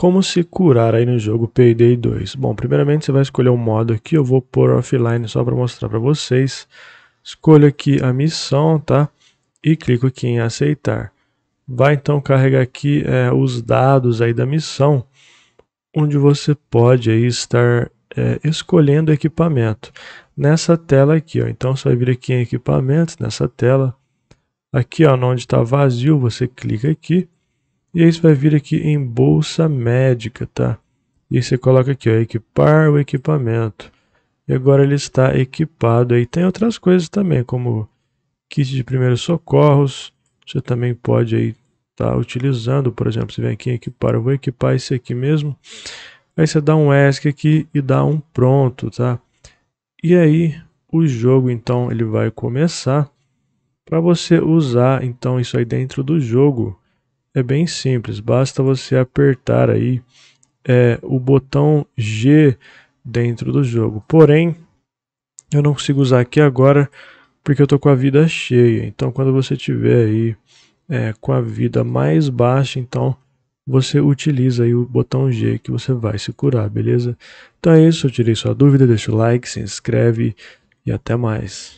Como se curar aí no jogo Payday 2? Bom, primeiramente você vai escolher um modo aqui, eu vou pôr offline só para mostrar para vocês. Escolho aqui a missão, tá? E clico aqui em aceitar. Vai então carregar aqui é, os dados aí da missão, onde você pode aí estar é, escolhendo equipamento. Nessa tela aqui, ó. Então você vai vir aqui em equipamentos, nessa tela. Aqui, ó, onde está vazio, você clica aqui e aí você vai vir aqui em bolsa médica, tá? E você coloca aqui, ó, equipar o equipamento. E agora ele está equipado. E tem outras coisas também, como kit de primeiros socorros. Você também pode aí estar tá utilizando, por exemplo, você vem aqui em equipar, eu vou equipar esse aqui mesmo. Aí você dá um ESC aqui e dá um pronto, tá? E aí o jogo então ele vai começar para você usar então isso aí dentro do jogo é bem simples, basta você apertar aí é, o botão G dentro do jogo. Porém, eu não consigo usar aqui agora porque eu estou com a vida cheia. Então, quando você tiver aí é, com a vida mais baixa, então você utiliza aí o botão G que você vai se curar, beleza? Então é isso, eu tirei sua dúvida, deixa o like, se inscreve e até mais.